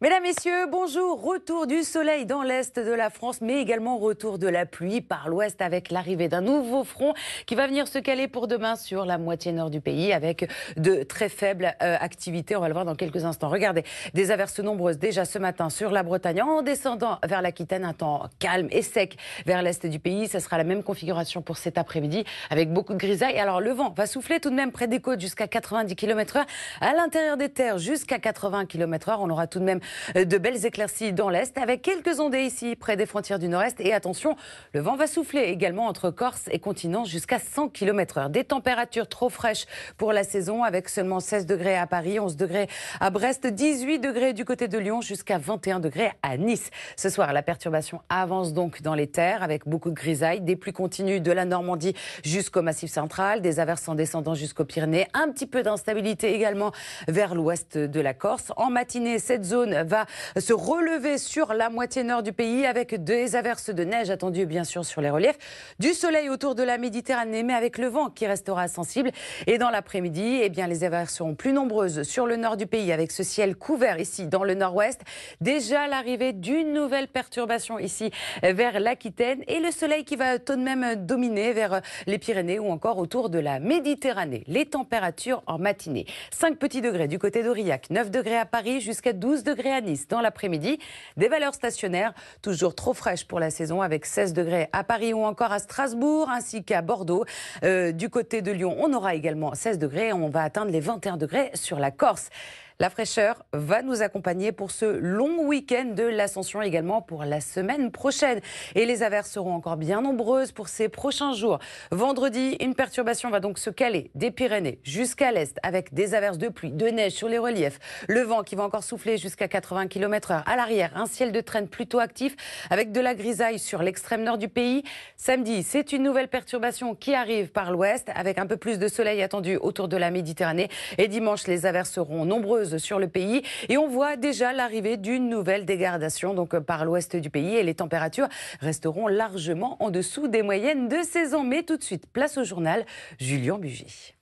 Mesdames, Messieurs, bonjour. Retour du soleil dans l'est de la France, mais également retour de la pluie par l'ouest avec l'arrivée d'un nouveau front qui va venir se caler pour demain sur la moitié nord du pays avec de très faibles euh, activités. On va le voir dans quelques instants. Regardez, des averses nombreuses déjà ce matin sur la Bretagne en descendant vers l'Aquitaine, un temps calme et sec vers l'est du pays. Ça sera la même configuration pour cet après-midi avec beaucoup de grisailles. Alors le vent va souffler tout de même près des côtes jusqu'à 90 km/h, à l'intérieur des terres jusqu'à 80 km/h. On aura tout de même euh, de belles éclaircies dans l'Est, avec quelques ondées ici près des frontières du Nord-Est. Et attention, le vent va souffler également entre Corse et continent jusqu'à 100 km/h. Des températures trop fraîches pour la saison, avec seulement 16 degrés à Paris, 11 degrés à Brest, 18 degrés du côté de Lyon, jusqu'à 21 degrés à Nice. Ce soir, la perturbation avance donc dans les terres, avec beaucoup de grisailles, des pluies continues de la Normandie jusqu'au Massif central, des averses en descendant jusqu'aux Pyrénées, un petit peu d'instabilité également vers l'ouest de la Corse. En matinée, cette zone va se relever sur la moitié nord du pays avec des averses de neige attendues bien sûr sur les reliefs, du soleil autour de la Méditerranée mais avec le vent qui restera sensible et dans l'après-midi, eh bien les averses seront plus nombreuses sur le nord du pays avec ce ciel couvert ici dans le nord-ouest, déjà l'arrivée d'une nouvelle perturbation ici vers l'Aquitaine et le soleil qui va tout de même dominer vers les Pyrénées ou encore autour de la Méditerranée. Les températures en matinée, 5 petits degrés du côté d'Aurillac, 9 degrés à Paris jusqu'à 12 degrés à Nice dans l'après-midi. Des valeurs stationnaires, toujours trop fraîches pour la saison, avec 16 degrés à Paris ou encore à Strasbourg, ainsi qu'à Bordeaux. Euh, du côté de Lyon, on aura également 16 degrés. On va atteindre les 21 degrés sur la Corse. La fraîcheur va nous accompagner pour ce long week-end de l'Ascension également pour la semaine prochaine. Et les averses seront encore bien nombreuses pour ces prochains jours. Vendredi, une perturbation va donc se caler des Pyrénées jusqu'à l'Est avec des averses de pluie, de neige sur les reliefs, le vent qui va encore souffler jusqu'à 80 km/h à l'arrière, un ciel de traîne plutôt actif avec de la grisaille sur l'extrême nord du pays. Samedi, c'est une nouvelle perturbation qui arrive par l'ouest avec un peu plus de soleil attendu autour de la Méditerranée. Et dimanche, les averses seront nombreuses sur le pays. Et on voit déjà l'arrivée d'une nouvelle dégradation donc euh, par l'ouest du pays. Et les températures resteront largement en dessous des moyennes de saison. Mais tout de suite, place au journal Julien Bugy.